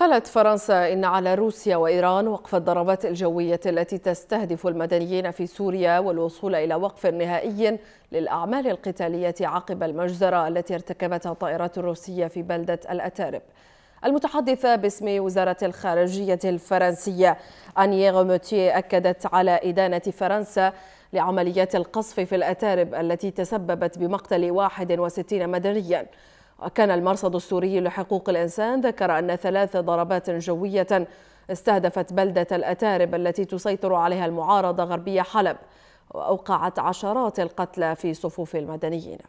قالت فرنسا إن على روسيا وإيران وقف الضربات الجوية التي تستهدف المدنيين في سوريا والوصول إلى وقف نهائي للأعمال القتالية عقب المجزرة التي ارتكبتها الطائرات الروسية في بلدة الأتارب المتحدثة باسم وزارة الخارجية الفرنسية أنيغ موتيه أكدت على إدانة فرنسا لعمليات القصف في الأتارب التي تسببت بمقتل 61 مدنياً وكان المرصد السوري لحقوق الإنسان ذكر أن ثلاث ضربات جوية استهدفت بلدة الأتارب التي تسيطر عليها المعارضة غربية حلب وأوقعت عشرات القتلى في صفوف المدنيين